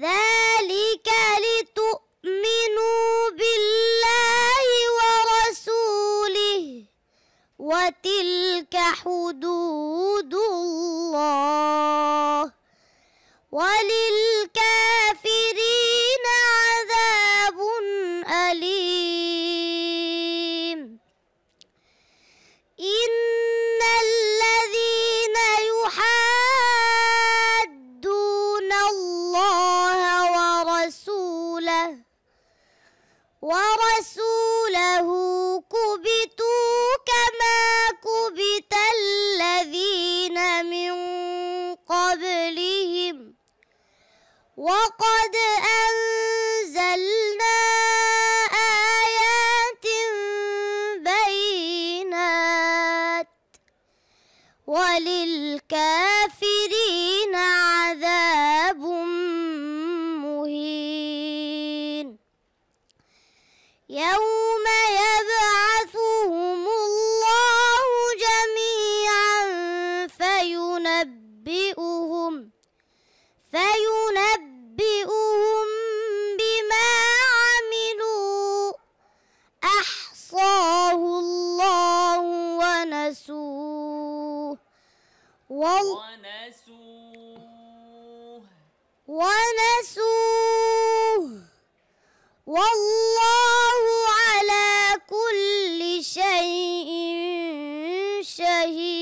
ذلك لتؤمنوا بالله ورسوله وتلك حدود رسوله كبتوا كما كبت الذين من قبلهم وقد أنزلنا آيات بينات وللكافرين يوم يبعثهم الله جميعا فينبئهم فينبئهم بما عملوا أحصاه الله ونسوه ونسوه ونسوه شهيد